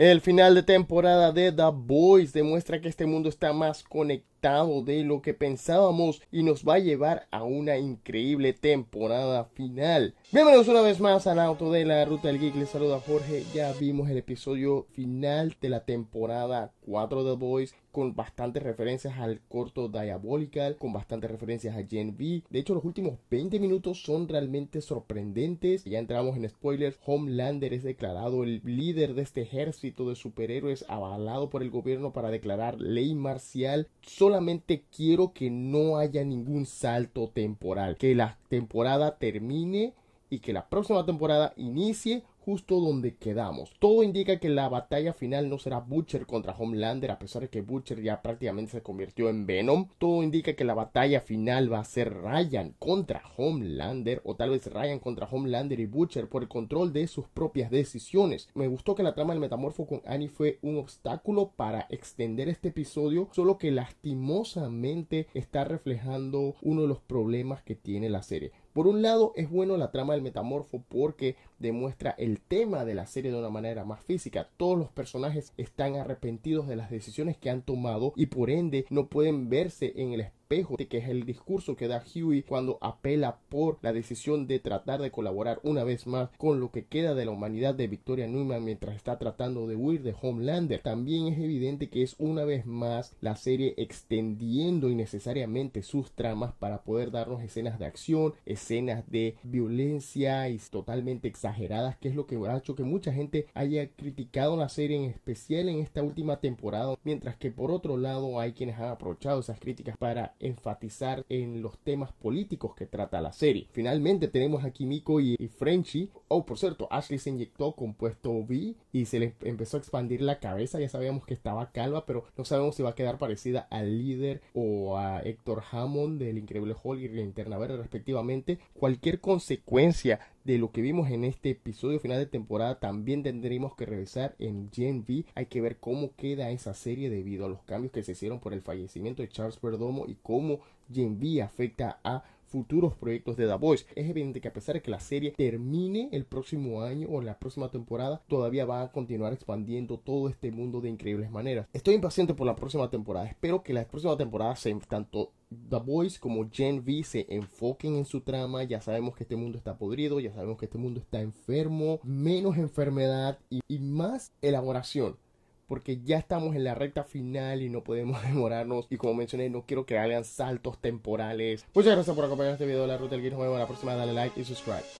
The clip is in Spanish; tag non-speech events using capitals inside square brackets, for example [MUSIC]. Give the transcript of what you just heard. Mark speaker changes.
Speaker 1: El final de temporada de The Boys demuestra que este mundo está más conectado de lo que pensábamos y nos va a llevar a una increíble temporada final. Bienvenidos una vez más al auto de la ruta del geek, les saluda Jorge, ya vimos el episodio final de la temporada 4 de The Boys con bastantes referencias al corto Diabolical, con bastantes referencias a Gen V. De hecho, los últimos 20 minutos son realmente sorprendentes. Ya entramos en spoilers. Homelander es declarado el líder de este ejército de superhéroes avalado por el gobierno para declarar ley marcial solamente quiero que no haya ningún salto temporal, que la temporada termine y que la próxima temporada inicie justo donde quedamos. Todo indica que la batalla final no será Butcher contra Homelander, a pesar de que Butcher ya prácticamente se convirtió en Venom. Todo indica que la batalla final va a ser Ryan contra Homelander, o tal vez Ryan contra Homelander y Butcher por el control de sus propias decisiones. Me gustó que la trama del metamorfo con Annie fue un obstáculo para extender este episodio, solo que lastimosamente está reflejando uno de los problemas que tiene la serie. Por un lado, es bueno la trama del metamorfo porque demuestra el tema de la serie de una manera más física. Todos los personajes están arrepentidos de las decisiones que han tomado y por ende no pueden verse en el espacio de que es el discurso que da Huey cuando apela por la decisión de tratar de colaborar una vez más con lo que queda de la humanidad de Victoria Newman mientras está tratando de huir de Homelander. También es evidente que es una vez más la serie extendiendo innecesariamente sus tramas para poder darnos escenas de acción, escenas de violencia y totalmente exageradas, que es lo que ha hecho que mucha gente haya criticado la serie en especial en esta última temporada, mientras que por otro lado hay quienes han aprovechado esas críticas para enfatizar en los temas políticos que trata la serie. Finalmente tenemos a Kimiko y, Frenchy. Oh, por cierto, Ashley se inyectó compuesto B y se le em, empezó a expandir la cabeza. Ya sabíamos que estaba calva, pero no sabemos si va a quedar parecida al líder o a Héctor Hammond del Increíble Hulk y la respectivamente. Cualquier consecuencia de lo que vimos en este episodio final de temporada también tendremos que revisar en Gen V. Hay que ver cómo queda esa serie debido a los cambios que se hicieron por el fallecimiento de Charles Perdomo y cómo Gen V afecta a futuros proyectos de The Voice. Es evidente que a pesar de que la serie termine el próximo año o la próxima temporada, todavía va a continuar expandiendo todo este mundo de increíbles maneras. Estoy impaciente por la próxima temporada. Espero que la próxima temporada tanto The Boys como Gen V se enfoquen en su trama. Ya sabemos que este mundo está podrido, ya sabemos que este mundo está enfermo, menos enfermedad y más elaboración porque ya estamos en la recta final y no podemos [LAUGHS] demorarnos. Y como mencioné, no quiero que hagan saltos temporales. Muchas gracias por acompañar este video de la ruta del Geek. Nos vemos la próxima. Dale like y subscribe.